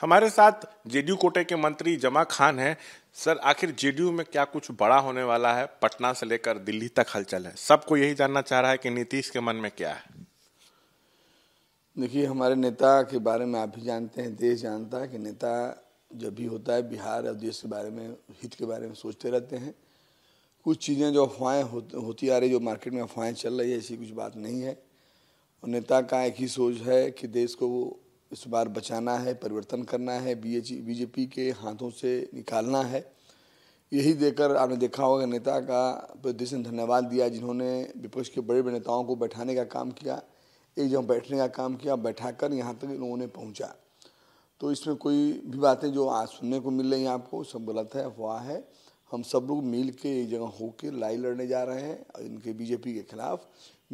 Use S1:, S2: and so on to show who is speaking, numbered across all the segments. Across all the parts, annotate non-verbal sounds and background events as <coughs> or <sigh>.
S1: हमारे साथ जेडीयू कोटे के मंत्री जमा खान हैं सर आखिर जेडीयू में क्या कुछ बड़ा होने वाला है पटना से लेकर दिल्ली तक हलचल है सबको यही जानना चाह रहा है कि नीतीश के मन में क्या
S2: है देखिए हमारे नेता के बारे में आप भी जानते हैं देश जानता है कि नेता जब भी होता है बिहार और देश के बारे में हित के बारे में सोचते रहते हैं कुछ चीज़ें जो अफवाहें होती आ रही जो मार्केट में अफवाहें चल रही है ऐसी कुछ बात नहीं है और नेता का एक ही सोच है कि देश को वो इस बार बचाना है परिवर्तन करना है बीजेपी के हाथों से निकालना है यही देकर आपने देखा होगा नेता का प्रदेश ने धन्यवाद दिया जिन्होंने विपक्ष के बड़े बड़े नेताओं को बैठाने का काम किया एक जगह बैठने का काम किया बैठाकर यहाँ तक लोगों ने पहुँचा तो इसमें कोई भी बातें जो आज सुनने को मिल रही हैं आपको सब गलत है अफवाह है हम सब लोग मिल के एक जगह होकर लड़ाई लड़ने जा रहे हैं इनके बीजेपी के खिलाफ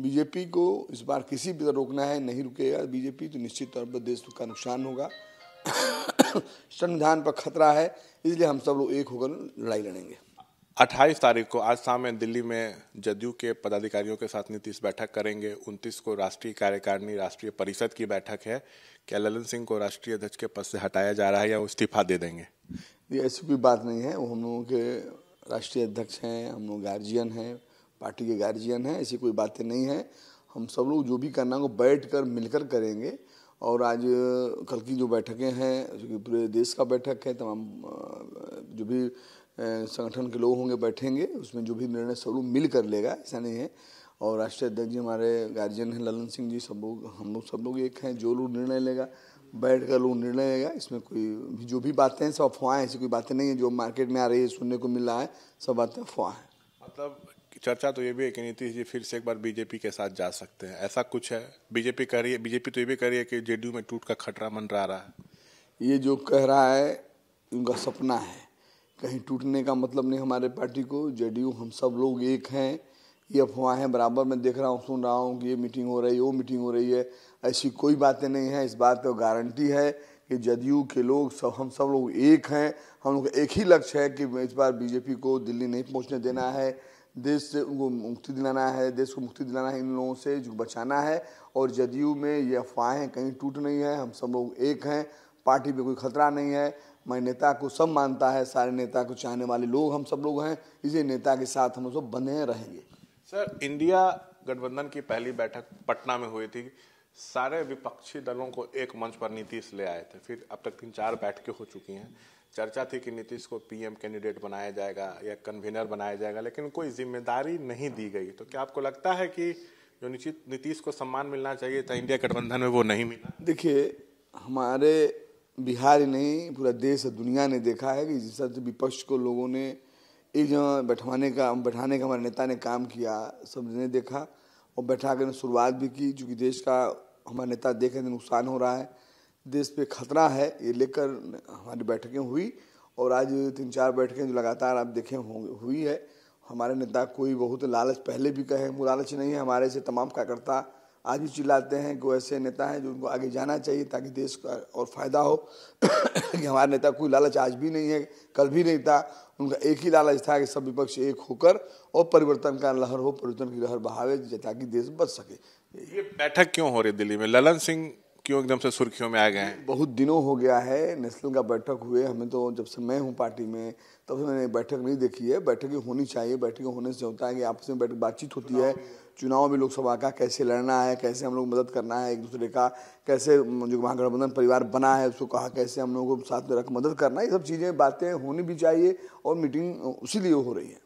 S2: बीजेपी को इस बार किसी भी तरह रोकना है नहीं रुकेगा बीजेपी तो निश्चित तौर पर देश का नुकसान होगा <coughs> संविधान पर खतरा है इसलिए हम सब लोग एक होकर लड़ाई लड़ेंगे
S1: 28 तारीख को आज शाम में दिल्ली में जदयू के पदाधिकारियों के साथ नीतीश बैठक करेंगे 29 को राष्ट्रीय कार्यकारिणी राष्ट्रीय परिषद की बैठक है क्या ललन सिंह को राष्ट्रीय अध्यक्ष के पद से हटाया जा रहा है या इस्तीफा दे देंगे
S2: ये ऐसी कोई बात नहीं है वो हम लोगों के राष्ट्रीय अध्यक्ष हैं हम लोग गार्जियन हैं पार्टी के गार्जियन हैं ऐसी कोई बातें नहीं है हम सब लोग जो भी करना है वो बैठ कर मिलकर करेंगे और आज कल की जो बैठकें हैं जो कि पूरे देश का बैठक है तमाम जो भी संगठन के लोग होंगे बैठेंगे उसमें जो भी निर्णय सब लोग मिल कर लेगा ऐसा नहीं है और राष्ट्रीय अध्यक्ष जी हमारे गार्जियन हैं ललन सिंह जी सब लोग हम लोग सब लोग एक हैं जो लोग निर्णय लेगा बैठ कर लोग निर्णय लेगा इसमें कोई जो भी बातें हैं सब अफवाहें ऐसी कोई बातें नहीं है जो मार्केट में आ रही है सुनने को मिल रहा है सब बातें अफवाह हैं
S1: मतलब चर्चा तो ये भी है कि नीतीश जी फिर से एक बार बीजेपी के साथ जा सकते हैं ऐसा कुछ है बीजेपी कह रही है बीजेपी तो ये भी कह रही है कि जेडीयू में टूट का खतरा मंडरा रहा
S2: है ये जो कह रहा है उनका सपना है कहीं टूटने का मतलब नहीं हमारे पार्टी को जेडीयू हम सब लोग एक हैं ये अफवाहें बराबर मैं देख रहा हूँ सुन रहा हूँ कि ये मीटिंग हो रही है वो मीटिंग हो रही है ऐसी कोई बातें नहीं है इस बात का गारंटी है कि जदयू के लोग सब हम सब लोग एक हैं हम लोग एक ही लक्ष्य है कि इस बार बीजेपी को दिल्ली नहीं पहुंचने देना है देश से उनको मुक्ति दिलाना है देश को मुक्ति दिलाना है इन लोगों से जो बचाना है और जदयू में ये अफवाहें कहीं टूट नहीं है हम सब लोग एक हैं पार्टी में कोई खतरा नहीं है मैं नेता को सब मानता है सारे नेता को चाहने वाले लोग हम सब लोग हैं इसी नेता के साथ हम सब बने रहेंगे
S1: सर इंडिया गठबंधन की पहली बैठक पटना में हुई थी सारे विपक्षी दलों को एक मंच पर नीतीश ले आए थे फिर अब तक तीन चार बैठकें हो चुकी हैं चर्चा थी कि नीतीश को पीएम कैंडिडेट बनाया जाएगा या कन्वीनर बनाया जाएगा लेकिन कोई जिम्मेदारी नहीं दी गई तो क्या आपको लगता है कि जो निश्चित नीतीश को सम्मान मिलना चाहिए था इंडिया गठबंधन में वो नहीं मिला
S2: देखिए हमारे बिहार ही नहीं पूरा देश दुनिया ने देखा है कि जिस तरह से विपक्ष को लोगों ने एक जगह बैठवाने का बैठाने का हमारे नेता ने काम किया सबने देखा और बैठा कर शुरुआत भी की चूँकि देश का हमारे नेता देख रहे नुकसान हो रहा है देश पे खतरा है ये लेकर हमारी बैठकें हुई और आज तीन चार बैठकें जो लगातार आप देखें हुई है हमारे नेता कोई बहुत लालच पहले भी कहे वो लालच नहीं है हमारे से तमाम कार्यकर्ता आज भी चिल्लाते हैं कि ऐसे नेता हैं जो उनको आगे जाना चाहिए ताकि देश का और फायदा हो कि हमारे नेता कोई लालच आज भी नहीं है कल भी नहीं था उनका एक ही लालच था कि सब विपक्ष एक होकर और परिवर्तन का लहर हो परिवर्तन की लहर बहावे ताकि देश बच सके ये
S1: बैठक क्यों हो रही दिल्ली में ललन सिंह क्यों एकदम से सुर्खियों में आ गए हैं
S2: बहुत दिनों हो गया है नेशनल का बैठक हुए हमें तो जब से मैं हूँ पार्टी में तब से मैंने बैठक नहीं देखी है बैठकें होनी चाहिए बैठकें होने से होता है कि आपस में बैठक बातचीत होती है चुनाव में लोकसभा का कैसे लड़ना है कैसे हम लोग मदद करना है एक दूसरे का कैसे जो महागठबंधन परिवार बना है उसको कहा कैसे हम लोगों को साथ में रख मदद करना ये सब चीज़ें बातें होनी भी चाहिए और मीटिंग उसी लिए हो रही है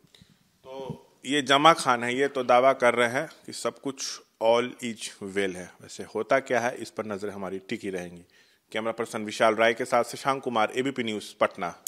S1: तो ये जमा खान है ये तो दावा कर रहे हैं कि सब कुछ ऑल इज वेल है वैसे होता क्या है इस पर नजरें हमारी टिकी रहेंगी कैमरा पर्सन विशाल राय के साथ शशांक कुमार एबीपी न्यूज पटना